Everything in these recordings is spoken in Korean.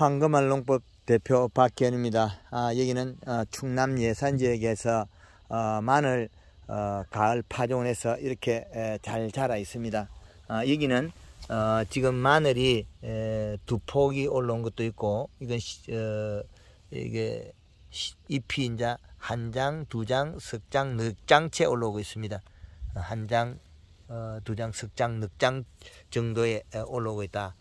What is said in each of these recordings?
황금알롱법 대표 박기현입니다. 아, 여기는 어, 충남 예산 지역에서 어, 마늘 어, 가을 파종해서 을 이렇게 에, 잘 자라 있습니다. 아, 여기는 어, 지금 마늘이 에, 두 폭이 올라온 것도 있고 이건 시, 어, 이게 잎이 이제 한 장, 두 장, 석 장, 넉 장째 올라오고 있습니다. 한 장, 어, 두 장, 석 장, 넉 장 정도에 올라오고 있다.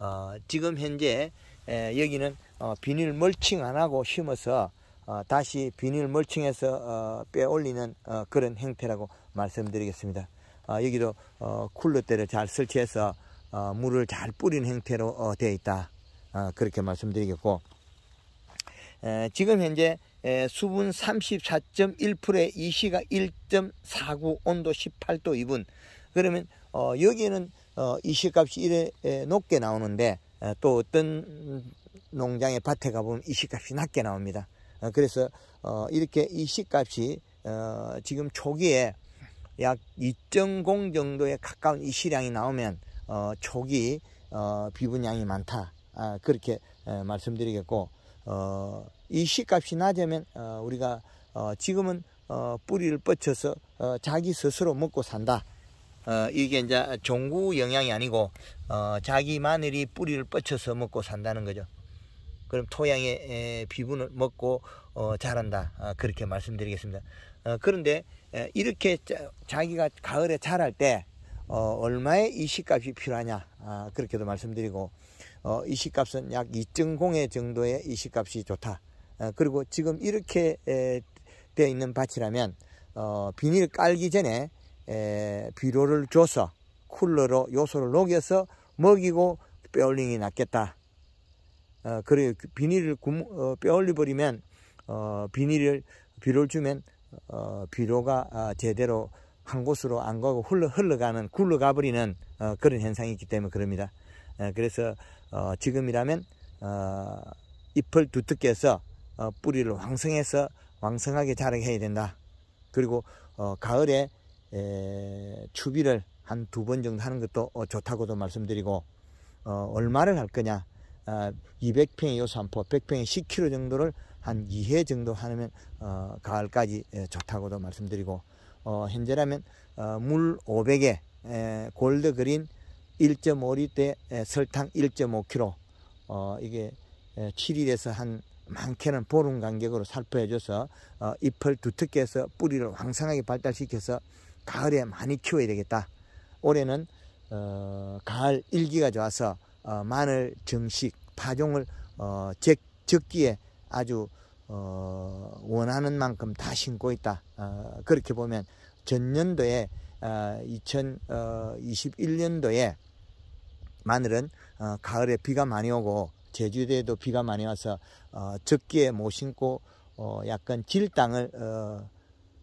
어, 지금 현재 에, 예, 여기는 어, 비닐 멀칭 안 하고 심어서 어, 다시 비닐 멀칭해서 어, 빼올리는 어, 그런 형태라고 말씀드리겠습니다. 어, 여기도 어, 쿨러대를 잘 설치해서 어, 물을 잘 뿌린 형태로 어, 되어 있다. 어, 그렇게 말씀드리겠고 에, 지금 현재 에, 수분 34.1%에 이시가 1.49 온도 18도 2분 그러면 어, 여기에는 어, 이시값이 이래 에, 높게 나오는데 어, 또 어떤 농장의 밭에 가보면 이식값이 낮게 나옵니다. 어, 그래서 어, 이렇게 이식값이 지금 초기에 약 2.0 정도에 가까운 이시량이 나오면 초기 비분량이 많다 아, 그렇게 말씀드리겠고 이시값이 낮으면 우리가 지금은 뿌리를 뻗쳐서 자기 스스로 먹고 산다 어, 이게 이제 종구 영양이 아니고 어, 자기 마늘이 뿌리를 뻗쳐서 먹고 산다는 거죠. 그럼 토양의 에, 비분을 먹고 어, 자란다 어, 그렇게 말씀드리겠습니다. 어, 그런데 에, 이렇게 자, 기가 가을에 자랄 때 어, 얼마의 이식값이 필요하냐 아, 그렇게도 말씀드리고 어, 이식값은 약2 0의 정도의 이식값이 좋다. 어, 그리고 지금 이렇게 되어 있는 밭이라면 어, 비닐 깔기 전에 에, 비료를 줘서 쿨러로 요소를 녹여서 먹이고 뼈올링이 낫겠다. 어, 그래 그 비닐을 굶, 어, 뼈올리 버리면 어, 비닐을 비료를 주면 어, 비료가 어, 제대로 한 곳으로 안 가고 흘러 흘러가는 굴러가 버리는 어, 그런 현상이 있기 때문에 그럽니다. 어, 그래서 어, 지금이라면 어, 잎을 두텁게 해서 어, 뿌리를 왕성해서 왕성하게 자라게 해야 된다. 그리고 어, 가을에 에, 추비를 한 두 번 정도 하는 것도 어, 좋다고도 말씀드리고 어, 얼마를 할 거냐 어, 아, 200평의 요산포 100평의 10kg 정도를 한 2회 정도 하면 어, 가을까지 에, 좋다고도 말씀드리고 어, 현재라면 어, 물 500에 에, 골드 그린 1.5리터 설탕 1.5kg 어, 이게 에, 7일에서 한 많게는 보름 간격으로 살포해줘서 어, 잎을 두텁게 해서 뿌리를 왕성하게 발달시켜서 가을에 많이 키워야 되겠다. 올해는 어, 가을 일기가 좋아서 어, 마늘 정식 파종을 어, 적, 적기에 아주 어, 원하는 만큼 다 심고 있다. 어, 그렇게 보면 전년도에 어, 2021년도에 어, 마늘은 어, 가을에 비가 많이 오고 제주도에도 비가 많이 와서 어, 적기에 못 심고 어, 약간 질당을 어,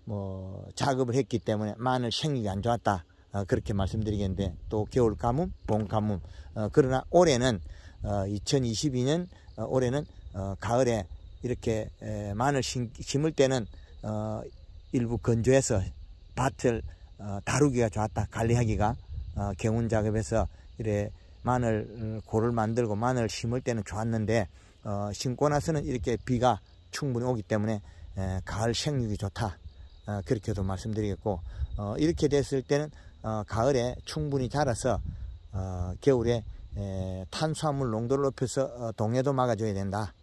뭐 작업을 했기 때문에 마늘 생육이 안 좋았다 어, 그렇게 말씀드리겠는데 또 겨울 가뭄, 봄 가뭄 어, 그러나 올해는 어, 2022년 어, 올해는 어, 가을에 이렇게 에, 마늘 심, 심을 때는 어, 일부 건조해서 밭을 어, 다루기가 좋았다 관리하기가 어, 개운 작업에서 이래 마늘 음, 고를 만들고 마늘 심을 때는 좋았는데 어, 심고 나서는 이렇게 비가 충분히 오기 때문에 에, 가을 생육이 좋다 어, 그렇게도 말씀드리겠고 어, 이렇게 됐을 때는 어, 가을에 충분히 자라서 어, 겨울에 에, 탄수화물 농도를 높여서 어, 동해도 막아줘야 된다.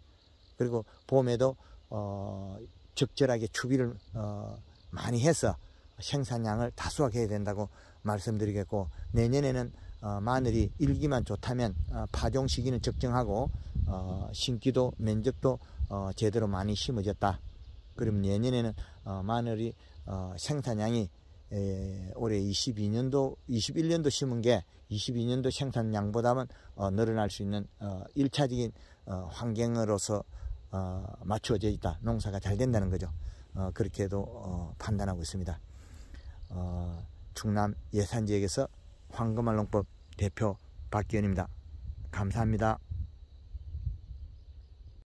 그리고 봄에도 어, 적절하게 추비를 어, 많이 해서 생산량을 다수하게해야 된다고 말씀드리겠고 내년에는 어, 마늘이 일기만 좋다면 어, 파종 시기는 적정하고 어, 신기도 면적도 어, 제대로 많이 심어졌다. 그럼 내년에는 어, 마늘이 어, 생산량이 에, 올해 22년도 21년도 심은 게 22년도 생산량보다는 어, 늘어날 수 있는 어, 1차적인 어, 환경으로서 어, 맞춰져 있다. 농사가 잘 된다는 거죠. 어, 그렇게도 어, 판단하고 있습니다. 어, 충남 예산 지역에서 황금알농법 대표 박기현입니다. 감사합니다.